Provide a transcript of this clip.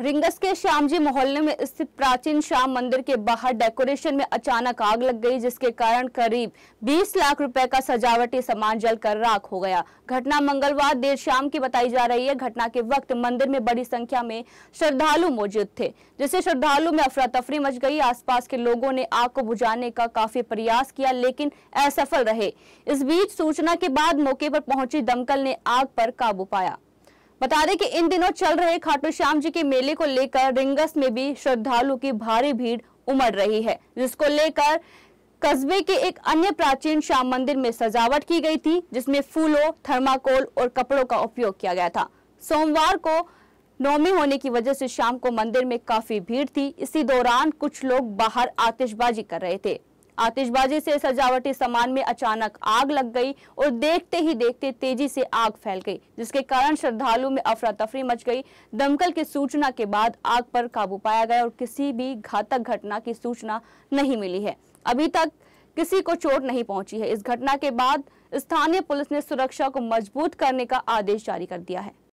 rings के श्यामजी मोहल्ले में स्थित प्राचीन श्याम मंदिर के बाहर डेकोरेशन में अचानक आग लग गई जिसके कारण करीब 20 लाख रुपए का सजावटी सामान जलकर राख हो गया घटना मंगलवार देर शाम की बताई जा रही है घटना के वक्त मंदिर में बड़ी संख्या में श्रद्धालु मौजूद थे जिससे श्रद्धालु में अफरा तफरी मच गई आसपास के लोगों ने आग को बुझाने का काफी प्रयास किया लेकिन असफल रहे इस बीच सूचना के बाद मौके पर पहुंची दमकल ने आग पर काबू पाया बता दें कि इन दिनों चल रहे खाटू श्याम जी के मेले को लेकर रिंगस में भी श्रद्धालुओं की भारी भीड़ उमड़ रही है जिसको लेकर कस्बे के एक अन्य प्राचीन श्याम मंदिर में सजावट की गई थी जिसमें फूलों थर्माकोल और कपड़ों का उपयोग किया गया था सोमवार को नौमी होने की वजह से शाम को मंदिर में काफी भीड़ थी इसी दौरान कुछ लोग बाहर आतिशबाजी कर रहे थे आतिशबाजी से सजावटी सामान में अचानक आग लग गई और देखते ही देखते तेजी से आग फैल गई जिसके कारण श्रद्धालु में अफरा तफरी मच गई दमकल की सूचना के बाद आग पर काबू पाया गया और किसी भी घातक घटना की सूचना नहीं मिली है अभी तक किसी को चोट नहीं पहुंची है इस घटना के बाद स्थानीय पुलिस ने सुरक्षा को मजबूत करने का आदेश जारी कर दिया है